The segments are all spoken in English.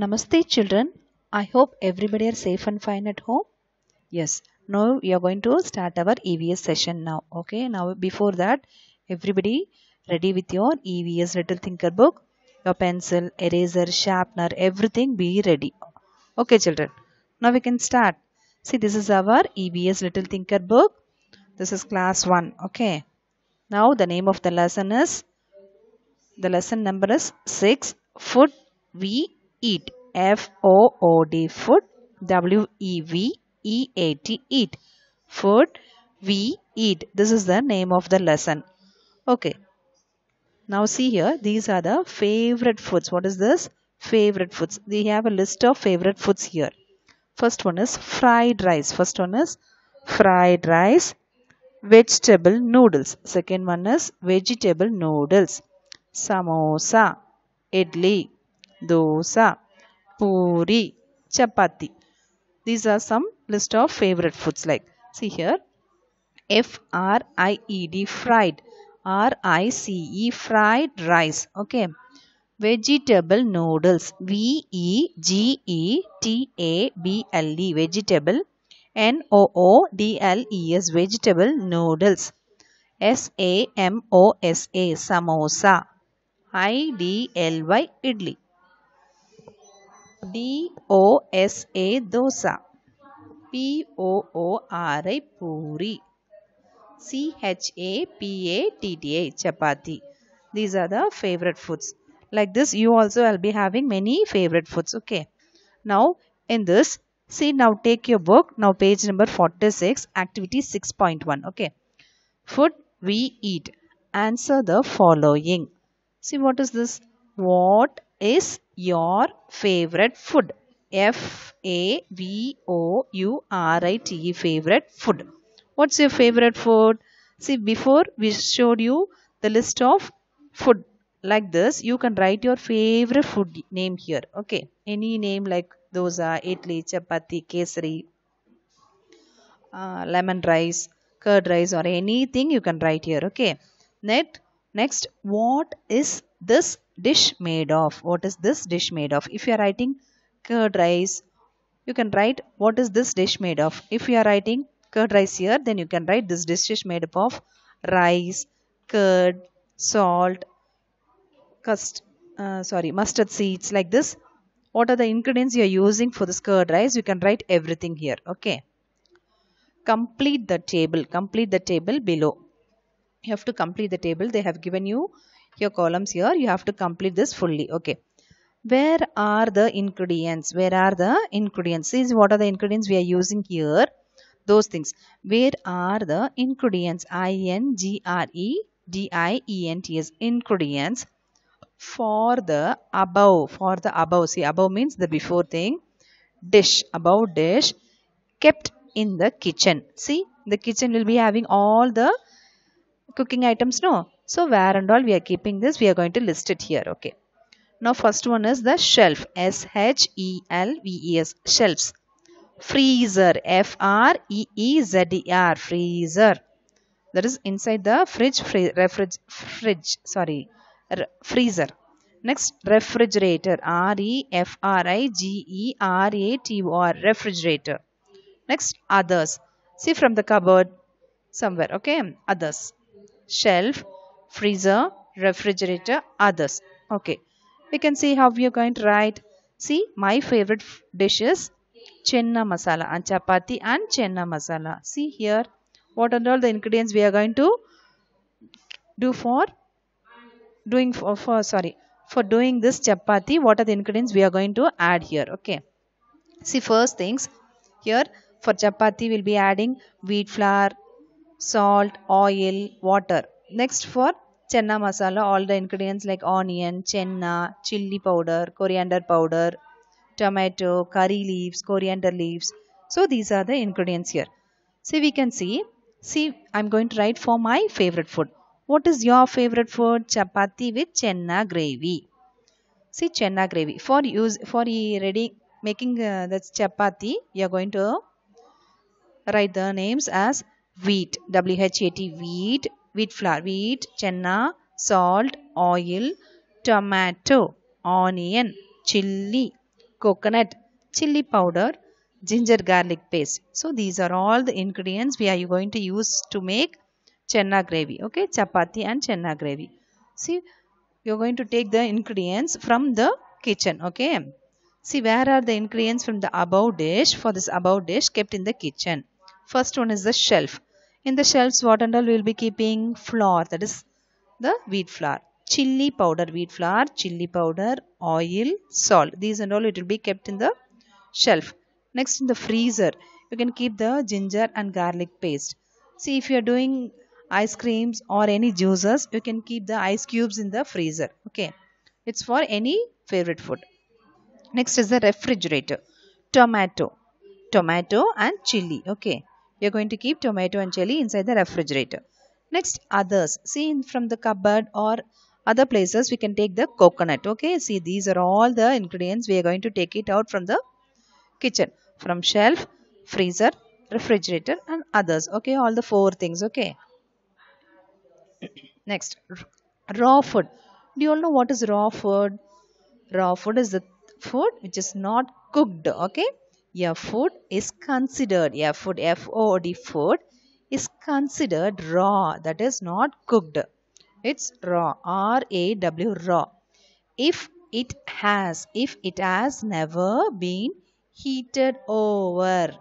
Namaste children. I hope everybody are safe and fine at home. Yes. Now we are going to start our EVS session now. Okay. Now before that everybody ready with your EVS little thinker book. Your pencil, eraser, sharpener everything be ready. Okay children. Now we can start. See this is our EVS little thinker book. This is class 1. Okay. Now the name of the lesson is the lesson number is 6 food V eat F O O D food W E V E A T eat food we eat this is the name of the lesson okay now see here these are the favorite foods what is this favorite foods we have a list of favorite foods here first one is fried rice first one is fried rice vegetable noodles second one is vegetable noodles samosa idli dosa, puri, chapati. These are some list of favorite foods like see here F R I E D fried R I C E fried rice okay vegetable noodles V E G E T A B L E vegetable N O O D L E S vegetable noodles S A M O S A samosa I D L Y idli D O S A dosa, P O O R I puri, C H A P A T T A chapati. these are the favorite foods like this you also will be having many favorite foods okay now in this see now take your book now page number 46 activity 6.1 okay food we eat answer the following see what is this what is your favorite food F A V O U R I T E favorite food what's your favorite food see before we showed you the list of food like this you can write your favorite food name here okay any name like dosa idli chapati kesari uh, lemon rice curd rice or anything you can write here okay next next what is this dish made of what is this dish made of if you are writing curd rice you can write what is this dish made of if you are writing curd rice here then you can write this dish is made up of rice curd salt cust uh, sorry mustard seeds like this what are the ingredients you are using for this curd rice you can write everything here okay complete the table complete the table below you have to complete the table they have given you your columns here you have to complete this fully okay where are the ingredients where are the ingredients is what are the ingredients we are using here those things where are the ingredients i n g r e d i e n t s ingredients for the above for the above see above means the before thing dish above dish kept in the kitchen see the kitchen will be having all the cooking items no so where and all we are keeping this, we are going to list it here. Okay. Now first one is the shelf, S-H-E-L-V-E-S, shelves. Freezer, F-R-E-E-Z-E-R, freezer. That is inside the fridge, fridge, fridge, fridge sorry, freezer. Next, refrigerator, R-E-F-R-I-G-E-R-A-T-O-R, refrigerator. Next, others. See from the cupboard somewhere, okay, others. Shelf, freezer, refrigerator, others. Okay. We can see how we are going to write. See, my favorite dishes: chenna masala and chapati and chenna masala. See here, what are all the ingredients we are going to do for doing for, for sorry for doing this chapati what are the ingredients we are going to add here okay see first things here for chapati we'll be adding wheat flour salt oil water next for chenna masala all the ingredients like onion chenna chili powder coriander powder tomato curry leaves coriander leaves so these are the ingredients here see we can see see i'm going to write for my favorite food what is your favorite food chapati with chenna gravy see chenna gravy for use for ready making uh, the chapati you are going to write the names as wheat w h a t wheat wheat flour, wheat, chenna, salt, oil, tomato, onion, chilli, coconut, chilli powder, ginger garlic paste. So these are all the ingredients we are going to use to make chenna gravy. Okay, chapati and chenna gravy. See, you are going to take the ingredients from the kitchen. Okay. See, where are the ingredients from the above dish for this above dish kept in the kitchen? First one is the shelf in the shelves what and all we will be keeping flour that is the wheat flour chili powder wheat flour chili powder oil salt these and all it will be kept in the shelf next in the freezer you can keep the ginger and garlic paste see if you are doing ice creams or any juices you can keep the ice cubes in the freezer okay it's for any favorite food next is the refrigerator tomato tomato and chili okay you're going to keep tomato and chilli inside the refrigerator. Next, others. See from the cupboard or other places, we can take the coconut. Okay, see these are all the ingredients. We are going to take it out from the kitchen. From shelf, freezer, refrigerator and others. Okay, all the four things. Okay. Next, raw food. Do you all know what is raw food? Raw food is the food which is not cooked. Okay a food is considered, a food, F-O-D food is considered raw, that is not cooked. It's raw, R-A-W, raw. If it has, if it has never been heated over,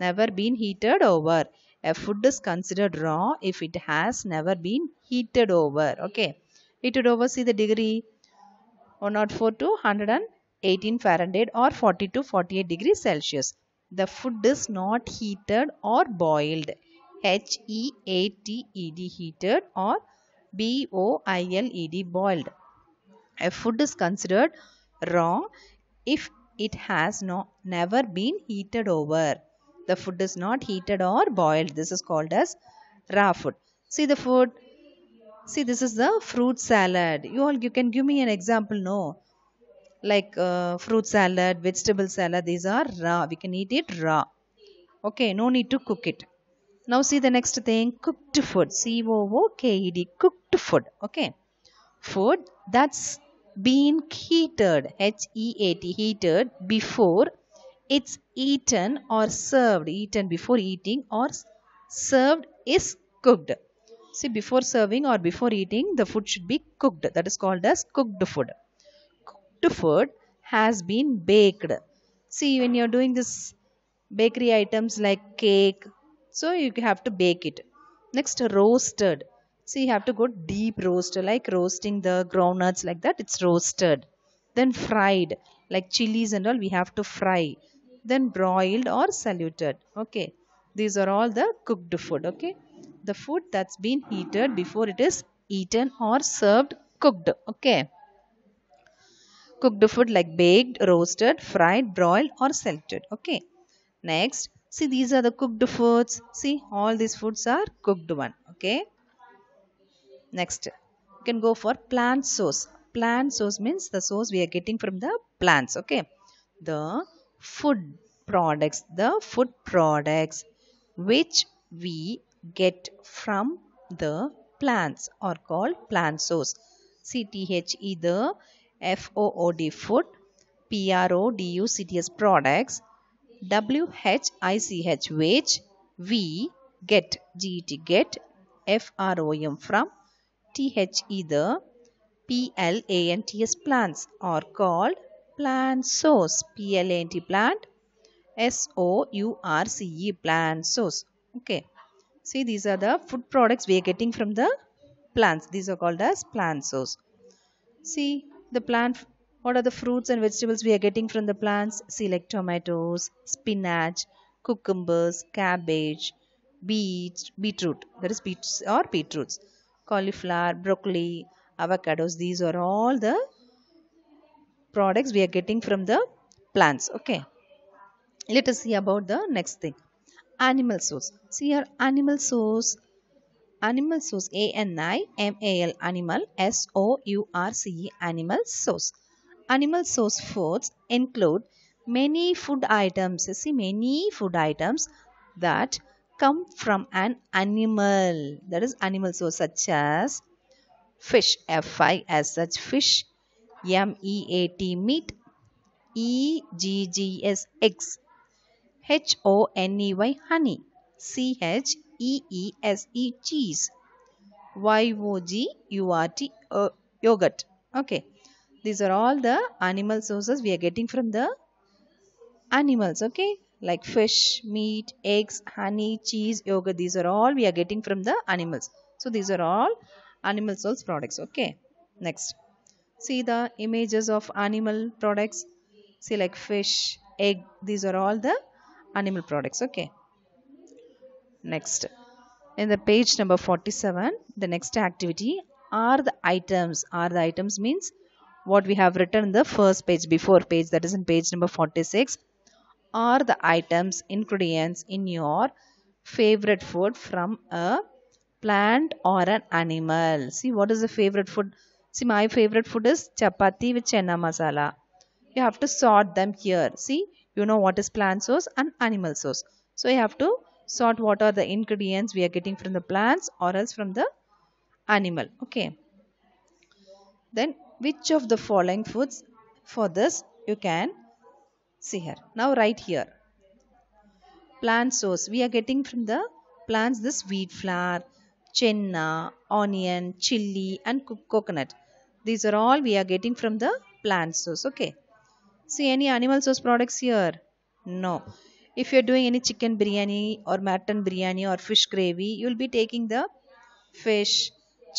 never been heated over. A food is considered raw if it has never been heated over. Okay. Heated over, see the degree 104 to 100 and 18 Fahrenheit or 40 to 48 degrees Celsius. The food is not heated or boiled. H E A T E D heated or B O I L E D boiled. A food is considered raw if it has no, never been heated over. The food is not heated or boiled. This is called as raw food. See the food. See this is the fruit salad. You all you can give me an example. No like uh, fruit salad, vegetable salad, these are raw. We can eat it raw. Okay, no need to cook it. Now see the next thing, cooked food. C-O-O-K-E-D, cooked food. Okay, food that's been heated, H-E-A-T, heated before it's eaten or served. Eaten before eating or served is cooked. See, before serving or before eating, the food should be cooked. That is called as cooked food food has been baked. See, when you're doing this bakery items like cake, so you have to bake it. Next, roasted. So you have to go deep roast, like roasting the groundnuts like that. It's roasted. Then fried, like chilies and all, we have to fry. Then broiled or saluted. Okay. These are all the cooked food. Okay. The food that's been heated before it is eaten or served cooked. Okay cooked food like baked, roasted, fried, broiled or salted. Okay. Next, see these are the cooked foods. See all these foods are cooked one. Okay. Next, you can go for plant sauce. Plant sauce means the sauce we are getting from the plants. Okay. The food products, the food products which we get from the plants are called plant sauce. CTH either FOOD food, PRODUCTS products, WHICH wage, V get GET get, FROM from, TH either, PLANTS plants are called plant source PLANT plant SOURCE plant source okay see these are the food products we are getting from the plants these are called as plant source see the plant what are the fruits and vegetables we are getting from the plants? See like tomatoes, spinach, cucumbers, cabbage, beet, beetroot, that is beets or beetroots, cauliflower, broccoli, avocados. These are all the products we are getting from the plants. Okay. Let us see about the next thing. Animal source. See our animal source animal source A-N-I M-A-L animal S-O-U-R-C-E animal source. Animal source foods include many food items. see many food items that come from an animal. That is animal source such as fish F I as such fish M-E-A-T meat E-G-G-S eggs H-O-N-E-Y honey C-H E E S E cheese. Y O G U R T uh, yogurt. Okay. These are all the animal sources we are getting from the animals. Okay. Like fish, meat, eggs, honey, cheese, yogurt. These are all we are getting from the animals. So these are all animal source products. Okay. Next. See the images of animal products. See like fish, egg. These are all the animal products. Okay. Next, in the page number 47, the next activity are the items. Are the items means what we have written in the first page before page that is in page number 46 are the items ingredients in your favorite food from a plant or an animal. See what is the favorite food? See my favorite food is chapati with chenna masala. You have to sort them here. See you know what is plant source and animal source. So you have to sort what are the ingredients we are getting from the plants or else from the animal okay then which of the following foods for this you can see here now right here plant source we are getting from the plants this wheat flour chenna onion chili and coconut these are all we are getting from the plant source okay see any animal source products here no if you're doing any chicken biryani or mutton biryani or fish gravy you'll be taking the fish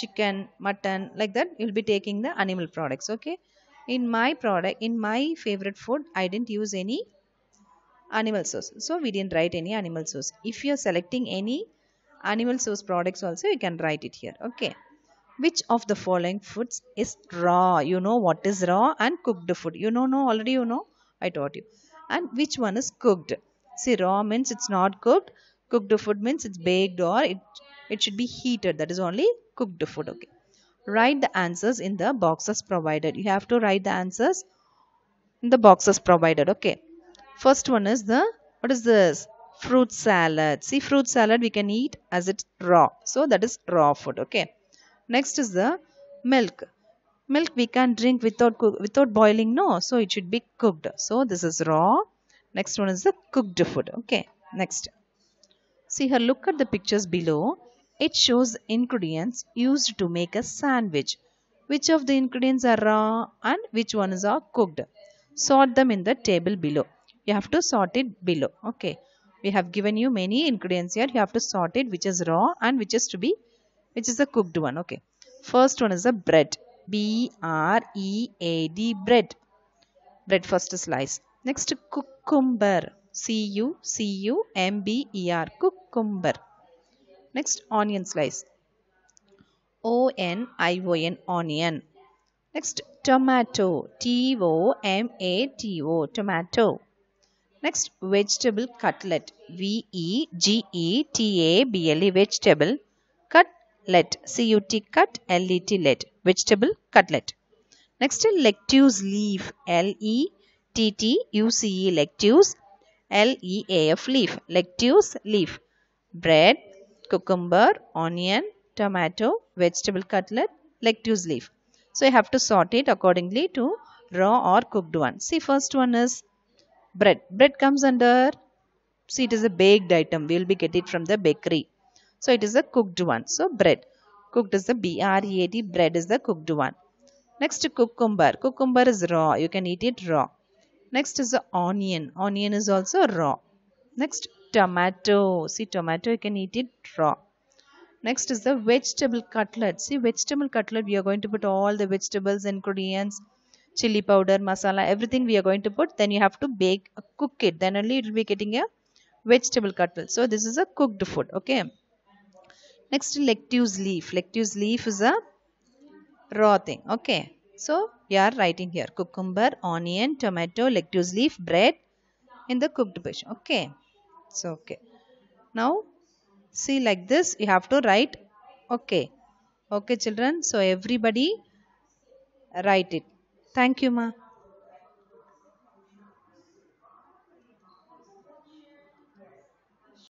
chicken mutton like that you'll be taking the animal products okay in my product in my favorite food i didn't use any animal source so we didn't write any animal source if you're selecting any animal source products also you can write it here okay which of the following foods is raw you know what is raw and cooked food you know no already you know i taught you and which one is cooked See, raw means it's not cooked. Cooked food means it's baked or it, it should be heated. That is only cooked food. Okay. Write the answers in the boxes provided. You have to write the answers in the boxes provided. Okay. First one is the, what is this? Fruit salad. See, fruit salad we can eat as it's raw. So, that is raw food. Okay. Next is the milk milk we can drink without without boiling no so it should be cooked so this is raw Next one is the cooked food. Okay, next. See here, look at the pictures below. It shows ingredients used to make a sandwich. Which of the ingredients are raw and which ones are cooked? Sort them in the table below. You have to sort it below. Okay. We have given you many ingredients here. You have to sort it which is raw and which is to be, which is the cooked one. Okay. First one is the bread. B-R-E-A-D bread. Bread first slice. Next cucumber. C-U-C-U-M-B-E-R. Cucumber. Next onion slice. O-N-I-O-N. Onion. Next tomato. T-O-M-A-T-O. Tomato. Next vegetable cutlet. V-E-G-E-T-A-B-L-E. Vegetable cutlet. C-U-T cut. L-E-T let. Vegetable cutlet. Next lettuce leaf. L-E-T T-T-U-C-E lectives, L-E-A-F leaf, lectives, leaf, bread, cucumber, onion, tomato, vegetable cutlet, lectives leaf. So you have to sort it accordingly to raw or cooked one. See first one is bread. Bread comes under, see it is a baked item. We will be get it from the bakery. So it is a cooked one. So bread. Cooked is the B-R-E-A-D. Bread is the cooked one. Next cucumber. Cucumber is raw. You can eat it raw. Next is the onion. Onion is also raw. Next, tomato. See, tomato you can eat it raw. Next is the vegetable cutlet. See, vegetable cutlet we are going to put all the vegetables, ingredients, chili powder, masala, everything we are going to put. Then you have to bake, uh, cook it. Then only it will be getting a vegetable cutlet. So this is a cooked food. Okay. Next, lettuce leaf. Lettuce leaf is a raw thing. Okay. So you are writing here cucumber, onion, tomato, lettuce leaf, bread in the cooked position. Okay. So okay. Now see like this you have to write okay. Okay children. So everybody write it. Thank you ma.